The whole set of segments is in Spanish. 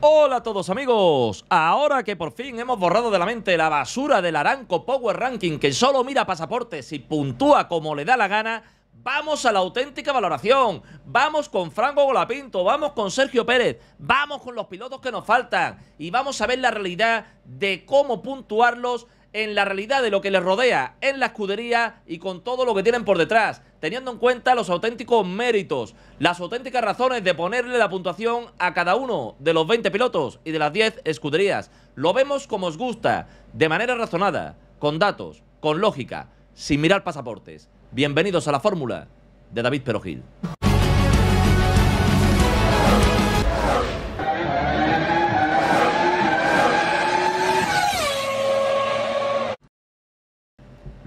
Hola a todos amigos, ahora que por fin hemos borrado de la mente la basura del Aranco Power Ranking que solo mira pasaportes y puntúa como le da la gana, vamos a la auténtica valoración, vamos con Franco Golapinto, vamos con Sergio Pérez, vamos con los pilotos que nos faltan y vamos a ver la realidad de cómo puntuarlos en la realidad de lo que les rodea, en la escudería y con todo lo que tienen por detrás, teniendo en cuenta los auténticos méritos, las auténticas razones de ponerle la puntuación a cada uno de los 20 pilotos y de las 10 escuderías. Lo vemos como os gusta, de manera razonada, con datos, con lógica, sin mirar pasaportes. Bienvenidos a la fórmula de David Perogil.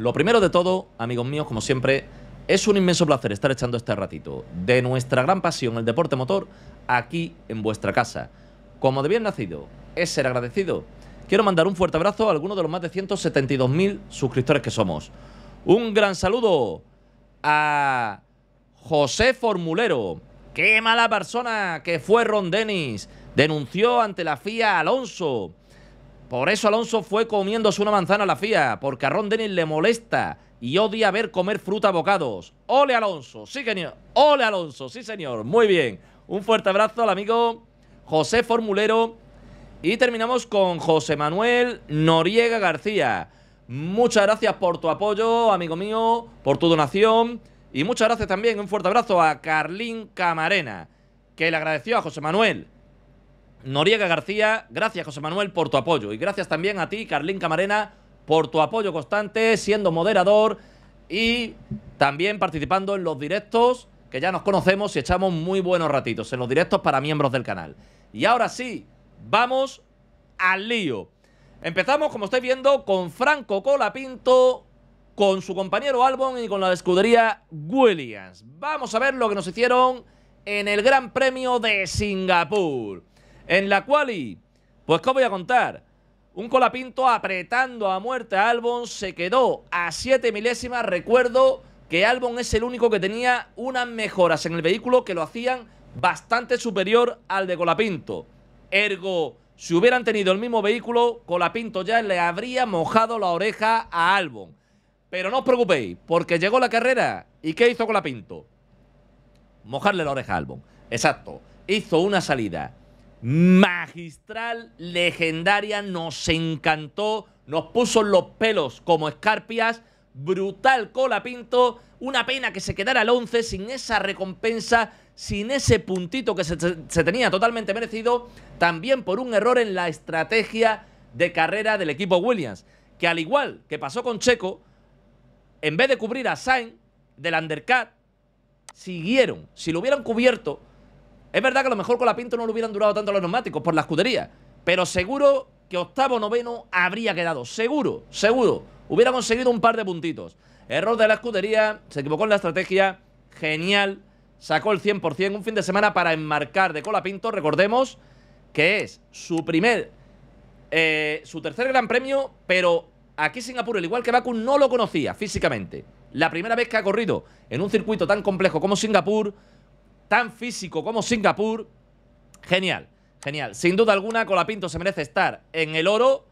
Lo primero de todo, amigos míos, como siempre, es un inmenso placer estar echando este ratito de nuestra gran pasión, el deporte motor, aquí en vuestra casa. Como de bien nacido, es ser agradecido. Quiero mandar un fuerte abrazo a alguno de los más de 172.000 suscriptores que somos. Un gran saludo a José Formulero. ¡Qué mala persona que fue Ron Dennis! Denunció ante la FIA Alonso por eso Alonso fue comiéndose una manzana a la FIA, porque a Ron Dennis le molesta y odia ver comer fruta a bocados. ¡Ole Alonso! ¡Sí, señor! ¡Ole Alonso! ¡Sí, señor! Muy bien. Un fuerte abrazo al amigo José Formulero. Y terminamos con José Manuel Noriega García. Muchas gracias por tu apoyo, amigo mío, por tu donación. Y muchas gracias también, un fuerte abrazo a Carlín Camarena, que le agradeció a José Manuel Noriega García, gracias José Manuel por tu apoyo y gracias también a ti, Carlín Camarena, por tu apoyo constante, siendo moderador y también participando en los directos, que ya nos conocemos y echamos muy buenos ratitos en los directos para miembros del canal. Y ahora sí, vamos al lío. Empezamos, como estáis viendo, con Franco Colapinto, con su compañero Albon y con la escudería Williams. Vamos a ver lo que nos hicieron en el Gran Premio de Singapur en la quali, pues os voy a contar? Un Colapinto apretando a muerte a Albon, se quedó a 7 milésimas. Recuerdo que Albon es el único que tenía unas mejoras en el vehículo que lo hacían bastante superior al de Colapinto. Ergo, si hubieran tenido el mismo vehículo, Colapinto ya le habría mojado la oreja a Albon. Pero no os preocupéis, porque llegó la carrera. ¿Y qué hizo Colapinto? Mojarle la oreja a Albon. Exacto. Hizo una salida magistral, legendaria, nos encantó, nos puso los pelos como escarpias, brutal cola pinto, una pena que se quedara el 11 sin esa recompensa, sin ese puntito que se, tenía totalmente merecido, también por un error en la estrategia de carrera del equipo Williams, que al igual que pasó con Checo, en vez de cubrir a Sainz del undercut, siguieron, si lo hubieran cubierto, es verdad que a lo mejor con Pinto no lo hubieran durado tanto los neumáticos por la escudería, pero seguro que octavo noveno habría quedado. Seguro, seguro. Hubiera conseguido un par de puntitos. Error de la escudería, se equivocó en la estrategia. Genial. Sacó el 100% un fin de semana para enmarcar de Colapinto. Recordemos que es su primer, eh, su tercer gran premio, pero aquí Singapur, el igual que Baku, no lo conocía físicamente. La primera vez que ha corrido en un circuito tan complejo como Singapur, tan físico como Singapur, genial, genial. Sin duda alguna, Colapinto se merece estar en el oro.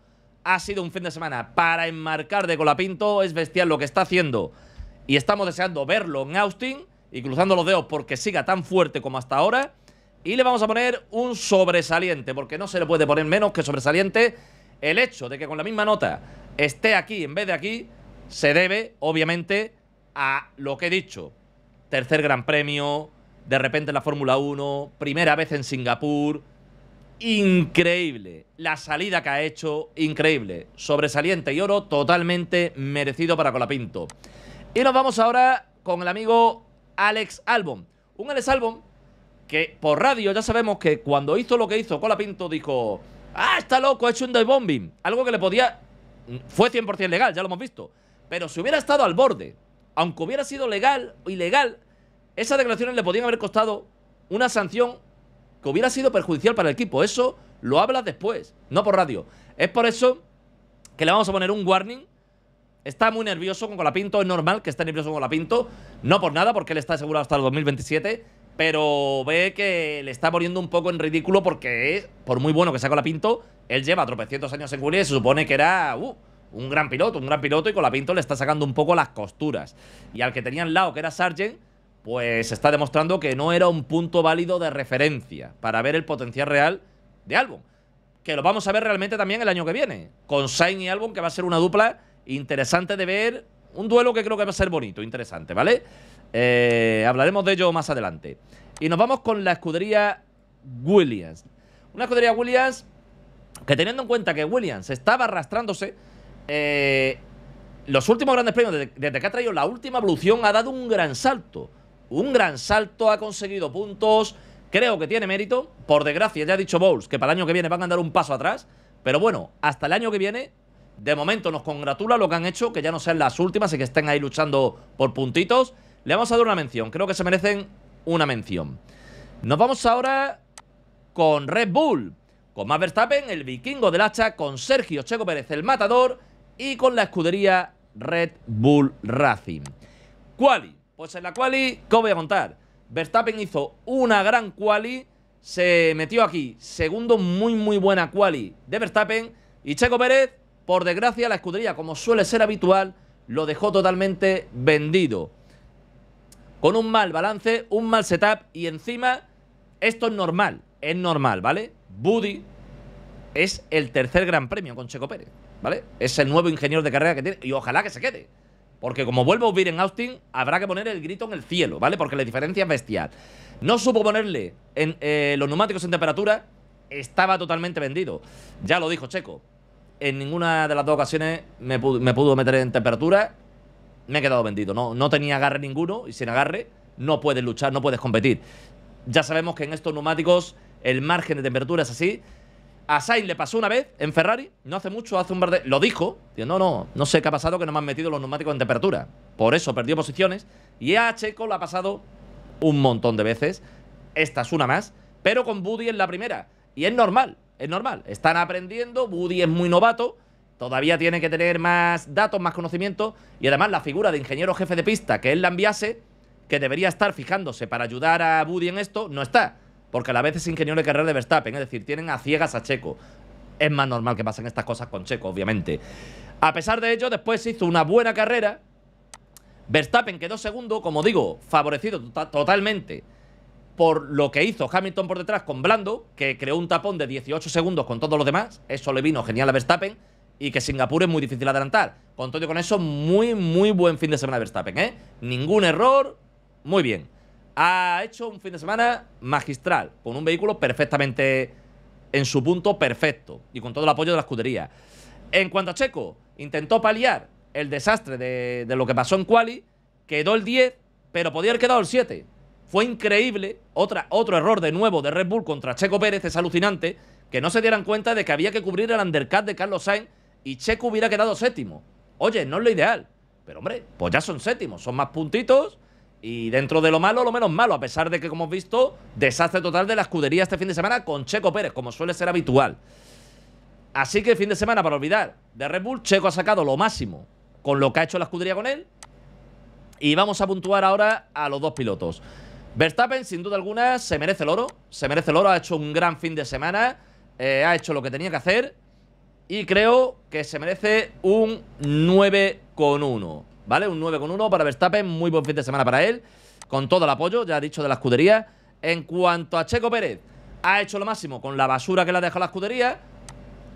Ha sido un fin de semana para enmarcar de Colapinto. Es bestial lo que está haciendo. Y estamos deseando verlo en Austin y cruzando los dedos porque siga tan fuerte como hasta ahora. Y le vamos a poner un sobresaliente, porque no se le puede poner menos que sobresaliente. El hecho de que con la misma nota esté aquí en vez de aquí, se debe, obviamente, a lo que he dicho. Tercer gran premio, de repente la Fórmula 1, primera vez en Singapur, increíble. La salida que ha hecho, increíble. Sobresaliente y oro totalmente merecido para Colapinto. Y nos vamos ahora con el amigo Alex Albon. Un Alex Albon que por radio ya sabemos que cuando hizo lo que hizo Colapinto dijo, ah, está loco, ha hecho un del bombing. Algo que le podía... Fue 100% legal, ya lo hemos visto. Pero si hubiera estado al borde, aunque hubiera sido legal o ilegal, esas declaraciones le podían haber costado una sanción que hubiera sido perjudicial para el equipo. Eso lo hablas después, no por radio. Es por eso que le vamos a poner un warning. Está muy nervioso con Colapinto, es normal que esté nervioso con Colapinto. No por nada, porque él está asegurado hasta el 2027. Pero ve que le está poniendo un poco en ridículo porque, por muy bueno que sea Colapinto, él lleva tropecientos años en Julia se supone que era uh, un gran piloto, un gran piloto. Y Colapinto le está sacando un poco las costuras. Y al que tenía al lado, que era Sargent, pues está demostrando que no era un punto válido de referencia para ver el potencial real de Albon. Que lo vamos a ver realmente también el año que viene, con Sainz y Albon, que va a ser una dupla interesante de ver, un duelo que creo que va a ser bonito, interesante, ¿vale? Eh, hablaremos de ello más adelante. Y nos vamos con la escudería Williams. Una escudería Williams que teniendo en cuenta que Williams estaba arrastrándose, eh, los últimos grandes premios, desde, desde que ha traído la última evolución, ha dado un gran salto un gran salto, ha conseguido puntos, creo que tiene mérito. Por desgracia, ya ha dicho Bowles que para el año que viene van a dar un paso atrás. Pero bueno, hasta el año que viene, de momento nos congratula lo que han hecho, que ya no sean las últimas y que estén ahí luchando por puntitos. Le vamos a dar una mención, creo que se merecen una mención. Nos vamos ahora con Red Bull, con Max Verstappen, el vikingo del hacha, con Sergio Checo Pérez, el matador, y con la escudería Red Bull Racing. es? Pues en la quali, ¿qué os voy a contar? Verstappen hizo una gran quali, se metió aquí, segundo muy muy buena quali de Verstappen y Checo Pérez, por desgracia la escudería, como suele ser habitual, lo dejó totalmente vendido. Con un mal balance, un mal setup y encima esto es normal, es normal, ¿vale? Buddy es el tercer gran premio con Checo Pérez, ¿vale? Es el nuevo ingeniero de carrera que tiene y ojalá que se quede. Porque como vuelvo a vivir en Austin, habrá que poner el grito en el cielo, ¿vale? Porque la diferencia es bestial. No supo ponerle eh, los neumáticos en temperatura, estaba totalmente vendido. Ya lo dijo Checo. En ninguna de las dos ocasiones me pudo, meter en temperatura, me he quedado vendido. No, no tenía agarre ninguno y sin agarre no puedes luchar, no puedes competir. Ya sabemos que en estos neumáticos el margen de temperatura es así, a Sainz le pasó una vez en Ferrari, no hace mucho, hace un verde. Lo dijo. diciendo, no, no, no sé qué ha pasado, que no me han metido los neumáticos en temperatura. Por eso perdió posiciones. Y a Checo lo ha pasado un montón de veces. Esta es una más. Pero con Buddy en la primera. Y es normal, es normal. Están aprendiendo, Buddy es muy novato. Todavía tiene que tener más datos, más conocimiento. Y además la figura de ingeniero jefe de pista, que él la enviase, que debería estar fijándose para ayudar a Buddy en esto, no está porque a la vez es ingeniero de carrera de Verstappen, es decir, tienen a ciegas a Checo. Es más normal que pasen estas cosas con Checo, obviamente. A pesar de ello, después hizo una buena carrera. Verstappen quedó segundo, como digo, favorecido tota-, totalmente por lo que hizo Hamilton por detrás con Blando, que creó un tapón de 18 segundos con todos los demás. Eso le vino genial a Verstappen y que Singapur es muy difícil adelantar. Con todo con eso, muy, muy buen fin de semana Verstappen, ¿eh? Ningún error, muy bien ha hecho un fin de semana magistral, con un vehículo perfectamente en su punto perfecto y con todo el apoyo de la escudería. En cuanto a Checo, intentó paliar el desastre de, lo que pasó en Quali, quedó el 10, pero podía haber quedado el 7. Fue increíble, otra, otro error de nuevo de Red Bull contra Checo Pérez, es alucinante, que no se dieran cuenta de que había que cubrir el undercut de Carlos Sainz y Checo hubiera quedado séptimo. Oye, no es lo ideal, pero hombre, pues ya son séptimos, son más puntitos y dentro de lo malo, lo menos malo, a pesar de que, como hemos visto, desastre total de la escudería este fin de semana con Checo Pérez, como suele ser habitual. Así que fin de semana, para olvidar, de Red Bull, Checo ha sacado lo máximo con lo que ha hecho la escudería con él. Y vamos a puntuar ahora a los dos pilotos. Verstappen, sin duda alguna, se merece el oro. Se merece el oro, ha hecho un gran fin de semana, eh, ha hecho lo que tenía que hacer. Y creo que se merece un 9 con 1. ¿vale? Un con 1 para Verstappen, muy buen fin de semana para él, con todo el apoyo, ya he dicho, de la escudería. En cuanto a Checo Pérez, ha hecho lo máximo con la basura que le ha dejado la escudería,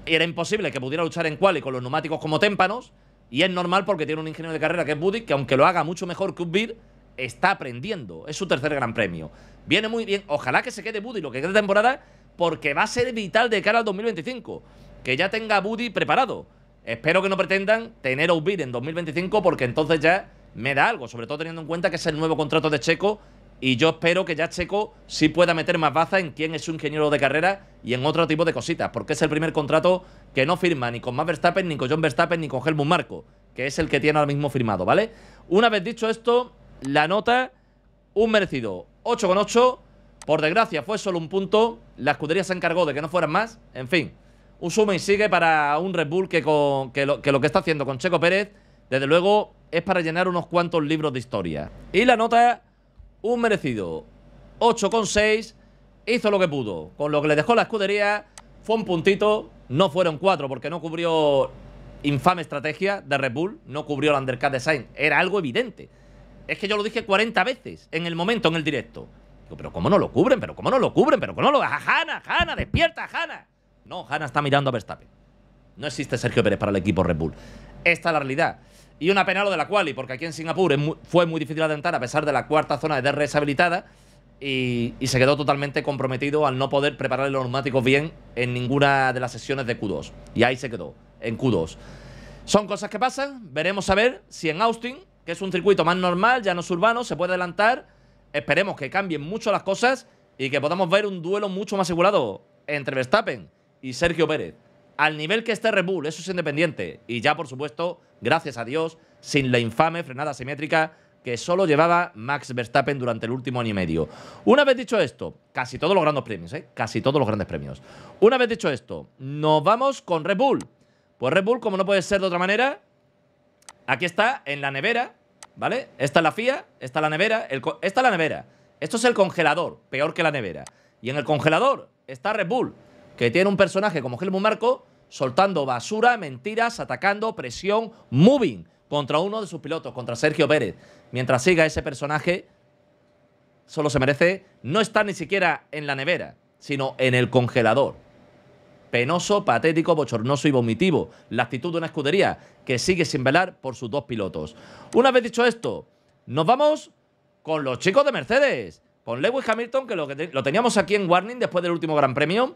y era imposible que pudiera luchar en quali con los neumáticos como témpanos, y es normal porque tiene un ingeniero de carrera que es Buddy, que aunque lo haga mucho mejor que Bill, está aprendiendo. Es su tercer gran premio. Viene muy bien. Ojalá que se quede Buddy lo que quede temporada, porque va a ser vital de cara al 2025. Que ya tenga Buddy preparado. Espero que no pretendan tener a Ubir en 2025 porque entonces ya me da algo, sobre todo teniendo en cuenta que es el nuevo contrato de Checo y yo espero que ya Checo sí pueda meter más baza en quién es un ingeniero de carrera y en otro tipo de cositas, porque es el primer contrato que no firma ni con Max Verstappen, ni con John Verstappen, ni con Helmut Marco, que es el que tiene ahora mismo firmado, ¿vale? Una vez dicho esto, la nota, un merecido, 8,8, por desgracia fue solo un punto, la escudería se encargó de que no fueran más, en fin, un sigue para un Red Bull que, con, que, lo, que está haciendo con Checo Pérez, desde luego, es para llenar unos cuantos libros de historia. Y la nota, un merecido. 8,6, hizo lo que pudo. Con lo que le dejó la escudería, fue un puntito, no fueron cuatro porque no cubrió infame estrategia de Red Bull, no cubrió el undercut de era algo evidente. Es que yo lo dije 40 veces en el momento, en el directo. Digo, pero ¿cómo no lo cubren? ¿Pero cómo no lo cubren? ¿Pero cómo no lo...? ¡Jana, Jana, despierta, Jana! No, Hanna está mirando a Verstappen. No existe Sergio Pérez para el equipo Red Bull. Esta es la realidad. Y una pena lo de la quali, porque aquí en Singapur fue muy difícil adelantar a pesar de la cuarta zona de DRS habilitada y, se quedó totalmente comprometido al no poder preparar los neumáticos bien en ninguna de las sesiones de Q2. Y ahí se quedó, en Q2. Son cosas que pasan, veremos a ver si en Austin, que es un circuito más normal, ya no es urbano, se puede adelantar. Esperemos que cambien mucho las cosas y que podamos ver un duelo mucho más asegurado entre Verstappen y Sergio Pérez. Al nivel que está Red Bull, eso es independiente. Y ya, por supuesto, gracias a Dios, sin la infame frenada simétrica que solo llevaba Max Verstappen durante el último año y medio. Una vez dicho esto, casi todos los grandes premios, ¿eh? casi todos los grandes premios. Una vez dicho esto, nos vamos con Red Bull. Pues Red Bull, como no puede ser de otra manera, aquí está en la nevera, ¿vale? Esta es la FIA, esta es la nevera, el esta es la nevera. Esto es el congelador, peor que la nevera. Y en el congelador está Red Bull que tiene un personaje como Helmut Marco soltando basura, mentiras, atacando, presión, moving contra uno de sus pilotos, contra Sergio Pérez. Mientras siga ese personaje, solo se merece no estar ni siquiera en la nevera, sino en el congelador. Penoso, patético, bochornoso y vomitivo. La actitud de una escudería que sigue sin velar por sus dos pilotos. Una vez dicho esto, nos vamos con los chicos de Mercedes, con Lewis Hamilton, que lo, que lo teníamos aquí en Warning después del último Gran Premio.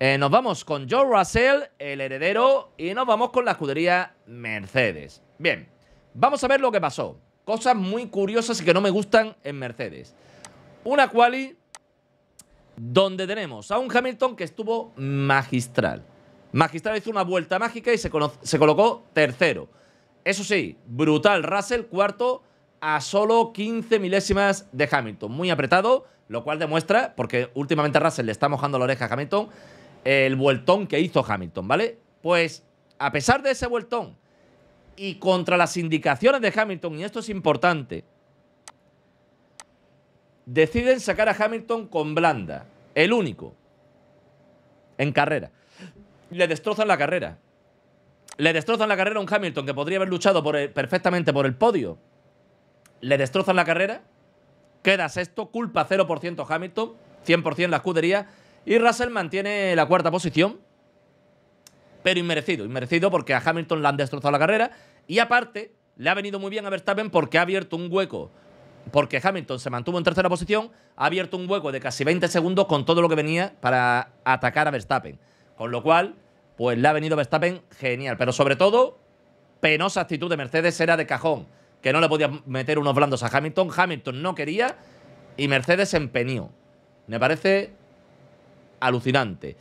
Eh, nos vamos con Joe Russell, el heredero, y nos vamos con la escudería Mercedes. Bien, vamos a ver lo que pasó. Cosas muy curiosas y que no me gustan en Mercedes. Una quali donde tenemos a un Hamilton que estuvo magistral. Magistral hizo una vuelta mágica y se, se colocó tercero. Eso sí, brutal Russell, cuarto a solo 15 milésimas de Hamilton. Muy apretado, lo cual demuestra, porque últimamente Russell le está mojando la oreja a Hamilton, el vueltón que hizo Hamilton, ¿vale? Pues a pesar de ese vueltón y contra las indicaciones de Hamilton, y esto es importante, deciden sacar a Hamilton con blanda, el único, en carrera. Le destrozan la carrera. Le destrozan la carrera a un Hamilton que podría haber luchado perfectamente por el podio. Le destrozan la carrera. Queda sexto, culpa 0% Hamilton, 100% la escudería y Russell mantiene la cuarta posición, pero inmerecido, inmerecido porque a Hamilton le han destrozado la carrera y aparte le ha venido muy bien a Verstappen porque ha abierto un hueco. Porque Hamilton se mantuvo en tercera posición, ha abierto un hueco de casi 20 segundos con todo lo que venía para atacar a Verstappen. Con lo cual, pues le ha venido Verstappen genial. Pero sobre todo, penosa actitud de Mercedes era de cajón, que no le podía meter unos blandos a Hamilton. Hamilton no quería y Mercedes empeñó. Me parece alucinante.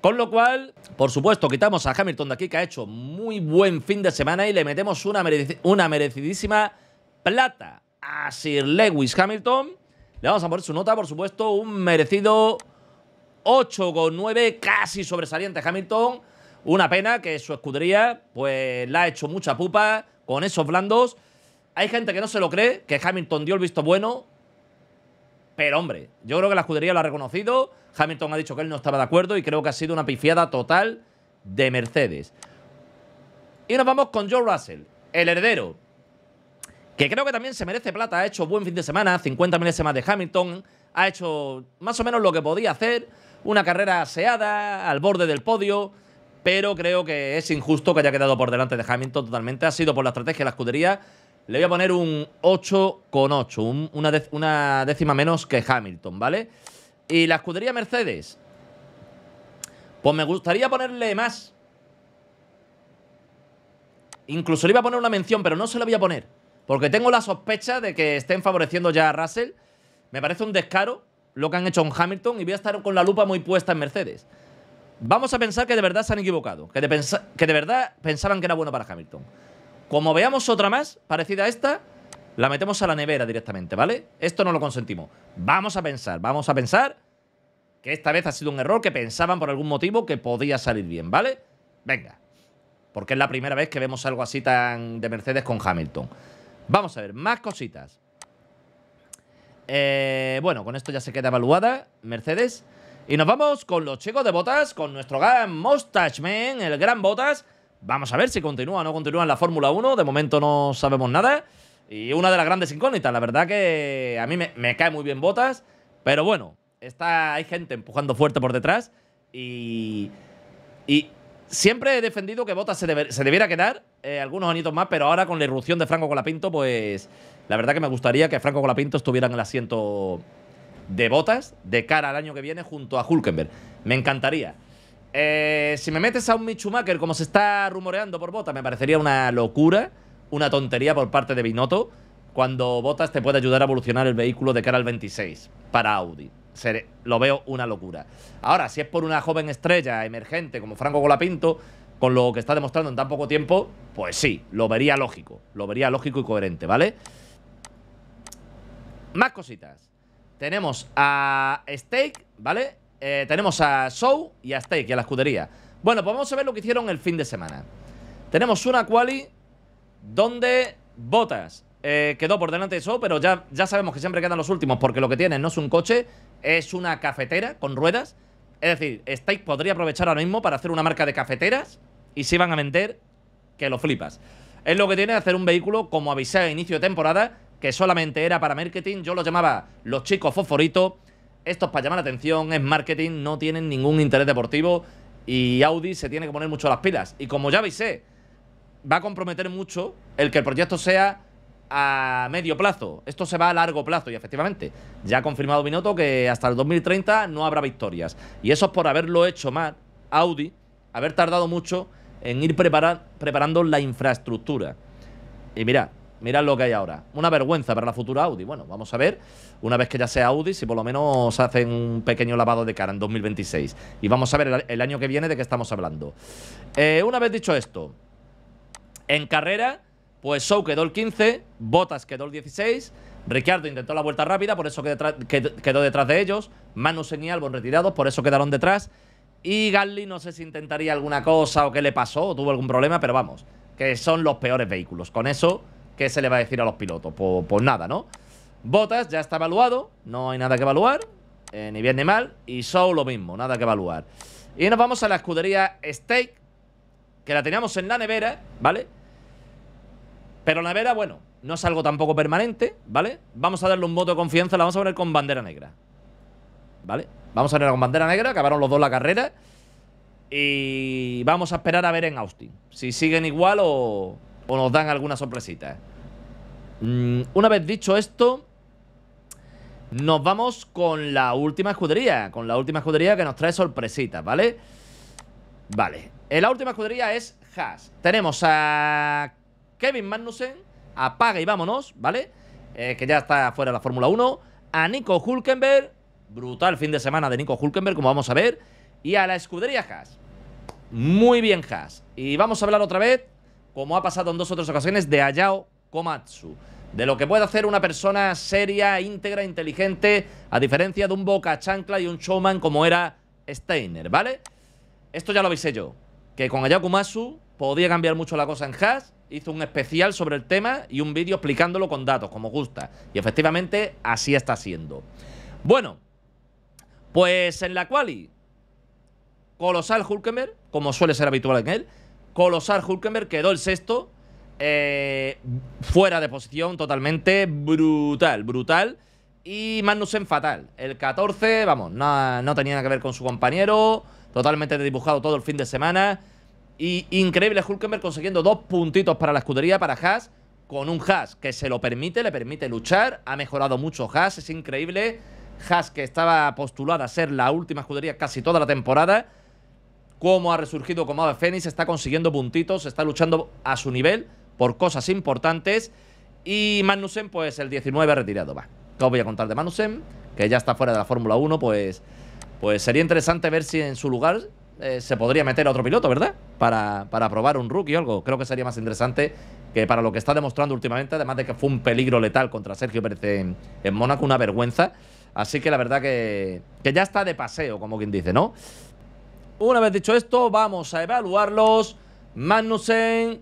Con lo cual, por supuesto, quitamos a Hamilton de aquí, que ha hecho muy buen fin de semana, y le metemos una, merecidísima plata a Sir Lewis Hamilton. Le vamos a poner su nota, por supuesto, un merecido 8,9, casi sobresaliente Hamilton. Una pena que su escudería, pues, la ha hecho mucha pupa con esos blandos. Hay gente que no se lo cree, que Hamilton dio el visto bueno, pero hombre, yo creo que la escudería lo ha reconocido. Hamilton ha dicho que él no estaba de acuerdo y creo que ha sido una pifiada total de Mercedes. Y nos vamos con Joe Russell, el heredero, que creo que también se merece plata. Ha hecho buen fin de semana, 50 milésimas de Hamilton, ha hecho más o menos lo que podía hacer, una carrera aseada, al borde del podio, pero creo que es injusto que haya quedado por delante de Hamilton totalmente. Ha sido por la estrategia de la escudería le voy a poner un 8,8, con una, una décima menos que Hamilton, ¿vale? Y la escudería Mercedes, pues me gustaría ponerle más. Incluso le iba a poner una mención, pero no se la voy a poner. Porque tengo la sospecha de que estén favoreciendo ya a Russell. Me parece un descaro lo que han hecho en Hamilton y voy a estar con la lupa muy puesta en Mercedes. Vamos a pensar que de verdad se han equivocado, que de, que de verdad pensaban que era bueno para Hamilton. Como veamos otra más, parecida a esta, la metemos a la nevera directamente, ¿vale? Esto no lo consentimos. Vamos a pensar, vamos a pensar que esta vez ha sido un error, que pensaban por algún motivo que podía salir bien, ¿vale? Venga, porque es la primera vez que vemos algo así tan de Mercedes con Hamilton. Vamos a ver, más cositas. Eh, bueno, con esto ya se queda evaluada Mercedes. Y nos vamos con los chicos de Botas, con nuestro gran Mustache Man, el gran Botas, Vamos a ver si continúa o no continúa en la Fórmula 1. De momento no sabemos nada. Y una de las grandes incógnitas. La verdad que a mí me, cae muy bien botas. Pero bueno, está, hay gente empujando fuerte por detrás. Y, y siempre he defendido que Botas se, debiera quedar eh, algunos añitos más. Pero ahora con la irrupción de Franco Colapinto, pues la verdad que me gustaría que Franco Colapinto estuviera en el asiento de Botas de cara al año que viene junto a Hulkenberg. Me encantaría. Eh, si me metes a un Michumaker como se está rumoreando por Botas, me parecería una locura, una tontería por parte de Binotto, cuando Botas te puede ayudar a evolucionar el vehículo de cara al 26 para Audi. lo veo una locura. Ahora, si es por una joven estrella emergente como Franco Colapinto, con lo que está demostrando en tan poco tiempo, pues sí, lo vería lógico. Lo vería lógico y coherente, ¿vale? Más cositas. Tenemos a Steak, ¿vale? Eh, tenemos a Show y a Steak y a la escudería. Bueno, pues vamos a ver lo que hicieron el fin de semana. Tenemos una quali donde Botas eh, quedó por delante de Show, pero ya, ya sabemos que siempre quedan los últimos porque lo que tienen no es un coche, es una cafetera con ruedas. Es decir, Steak podría aprovechar ahora mismo para hacer una marca de cafeteras y si van a vender que lo flipas. Es lo que tiene hacer un vehículo, como avisé a inicio de temporada, que solamente era para marketing. Yo lo llamaba los chicos fosforito esto es para llamar la atención, es marketing, no tienen ningún interés deportivo y Audi se tiene que poner mucho las pilas. Y como ya veis, eh, va a comprometer mucho el que el proyecto sea a medio plazo. Esto se va a largo plazo y efectivamente ya ha confirmado Binotto que hasta el 2030 no habrá victorias. Y eso es por haberlo hecho mal, Audi, haber tardado mucho en ir preparando la infraestructura. Y mira, Mirad lo que hay ahora. Una vergüenza para la futura Audi. Bueno, vamos a ver, una vez que ya sea Audi, si por lo menos hacen un pequeño lavado de cara en 2026. Y vamos a ver el, año que viene de qué estamos hablando. Eh, una vez dicho esto, en carrera, pues Show quedó el 15, Botas quedó el 16, Ricciardo intentó la vuelta rápida, por eso quedó detrás de ellos, Manus señal Albon retirados, por eso quedaron detrás. Y Galli, no sé si intentaría alguna cosa o qué le pasó o tuvo algún problema, pero vamos, que son los peores vehículos. Con eso ¿qué se le va a decir a los pilotos? Pues, pues nada, ¿no? Botas ya está evaluado, no hay nada que evaluar, eh, ni bien ni mal, y Show lo mismo, nada que evaluar. Y nos vamos a la escudería Steak, que la teníamos en la nevera, ¿vale? Pero la nevera, bueno, no es algo tampoco permanente, ¿vale? Vamos a darle un voto de confianza, la vamos a poner con bandera negra, ¿vale? Vamos a poner con bandera negra, acabaron los dos la carrera. Y vamos a esperar a ver en Austin. Si siguen igual o, o nos dan alguna sorpresita. ¿eh? Mm, una vez dicho esto, nos vamos con la última escudería, con la última escudería que nos trae sorpresitas, ¿vale? Vale, eh, la última escudería es Haas. Tenemos a Kevin Magnussen, apaga y vámonos, ¿vale? Eh, que ya está fuera de la Fórmula 1. A Nico Hulkenberg, brutal fin de semana de Nico Hulkenberg, como vamos a ver. Y a la escudería Haas. Muy bien, Haas. Y vamos a hablar otra vez como ha pasado en dos otras ocasiones, de ayao Komatsu. De lo que puede hacer una persona seria, íntegra, inteligente, a diferencia de un boca chancla y un showman como era Steiner, ¿vale? Esto ya lo avisé yo, que con Hayao Komatsu podía cambiar mucho la cosa en Hash. Hizo un especial sobre el tema y un vídeo explicándolo con datos, como gusta. Y efectivamente así está siendo. Bueno, pues en la quali, Colosal Hulkemer, como suele ser habitual en él, Colosar Hulkenberg quedó el sexto. Eh, fuera de posición totalmente. Brutal, brutal. Y Magnussen fatal. El 14, vamos, no, tenía nada que ver con su compañero. Totalmente dibujado todo el fin de semana. Y increíble Hulkenberg consiguiendo dos puntitos para la escudería, para Haas. Con un Haas que se lo permite, le permite luchar. Ha mejorado mucho Haas, es increíble. Haas que estaba postulada a ser la última escudería casi toda la temporada cómo ha resurgido como Ave Fénix, está consiguiendo puntitos, está luchando a su nivel por cosas importantes. Y Magnussen, pues el 19 ha retirado, va. ¿Qué os voy a contar de Magnussen? Que ya está fuera de la Fórmula 1, pues, pues sería interesante ver si en su lugar eh, se podría meter a otro piloto, ¿verdad? Para, para probar un rookie o algo. Creo que sería más interesante que para lo que está demostrando últimamente, además de que fue un peligro letal contra Sergio Pérez en, en Mónaco, una vergüenza. Así que la verdad que, que ya está de paseo, como quien dice, ¿no? Una vez dicho esto, vamos a evaluarlos. Magnussen,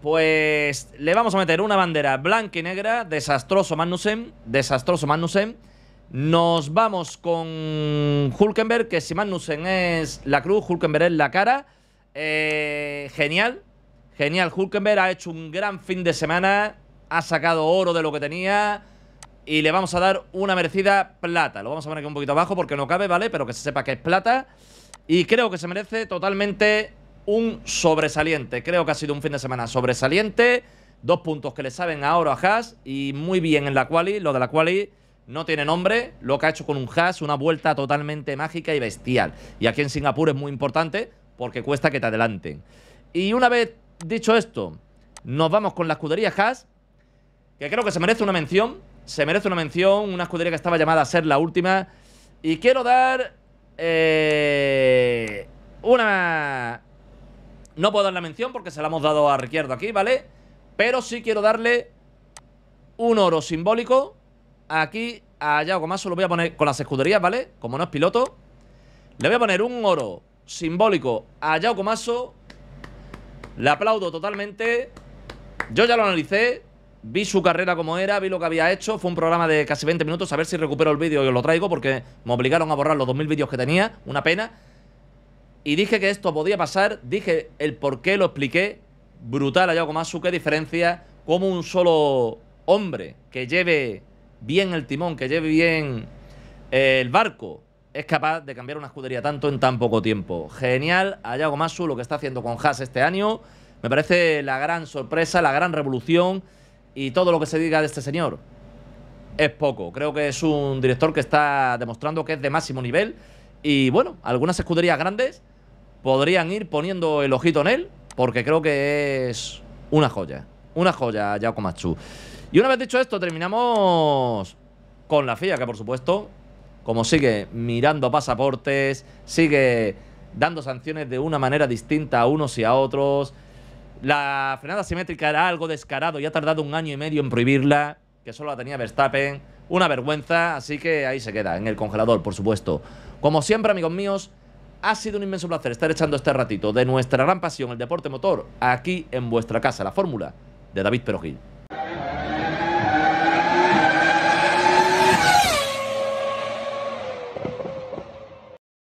pues le vamos a meter una bandera blanca y negra. Desastroso Magnussen, desastroso Magnussen. Nos vamos con Hulkenberg, que si Magnussen es la cruz, Hulkenberg es la cara. Eh, genial, genial. Hulkenberg ha hecho un gran fin de semana, ha sacado oro de lo que tenía y le vamos a dar una merecida plata. Lo vamos a poner aquí un poquito abajo porque no cabe, ¿vale? Pero que se sepa que es plata. Y creo que se merece totalmente un sobresaliente. Creo que ha sido un fin de semana sobresaliente. Dos puntos que le saben ahora a Haas y muy bien en la quali. Lo de la quali no tiene nombre. Lo que ha hecho con un Haas, una vuelta totalmente mágica y bestial. Y aquí en Singapur es muy importante porque cuesta que te adelanten. Y una vez dicho esto, nos vamos con la escudería Haas, que creo que se merece una mención. Se merece una mención, una escudería que estaba llamada a ser la última. Y quiero dar eh, una... No puedo dar la mención porque se la hemos dado a Riquierdo aquí, ¿vale? Pero sí quiero darle un oro simbólico aquí a Yao Maso. Lo voy a poner con las escuderías, ¿vale? Como no es piloto. Le voy a poner un oro simbólico a Yao Comaso. Le aplaudo totalmente. Yo ya lo analicé. Vi su carrera como era, vi lo que había hecho. Fue un programa de casi 20 minutos. A ver si recupero el vídeo y os lo traigo porque me obligaron a borrar los 2.000 vídeos que tenía. Una pena. Y dije que esto podía pasar. Dije el por qué, lo expliqué. Brutal a Masu, Qué diferencia. Como un solo hombre que lleve bien el timón, que lleve bien eh, el barco, es capaz de cambiar una escudería tanto en tan poco tiempo. Genial a Masu lo que está haciendo con Haas este año. Me parece la gran sorpresa, la gran revolución y todo lo que se diga de este señor es poco. Creo que es un director que está demostrando que es de máximo nivel y bueno, algunas escuderías grandes podrían ir poniendo el ojito en él porque creo que es una joya, una joya Machu. Y una vez dicho esto, terminamos con la FIA, que por supuesto, como sigue mirando pasaportes, sigue dando sanciones de una manera distinta a unos y a otros, la frenada simétrica era algo descarado y ha tardado un año y medio en prohibirla, que solo la tenía Verstappen. Una vergüenza, así que ahí se queda, en el congelador, por supuesto. Como siempre, amigos míos, ha sido un inmenso placer estar echando este ratito de nuestra gran pasión, el deporte motor, aquí en vuestra casa, la fórmula de David Perogil.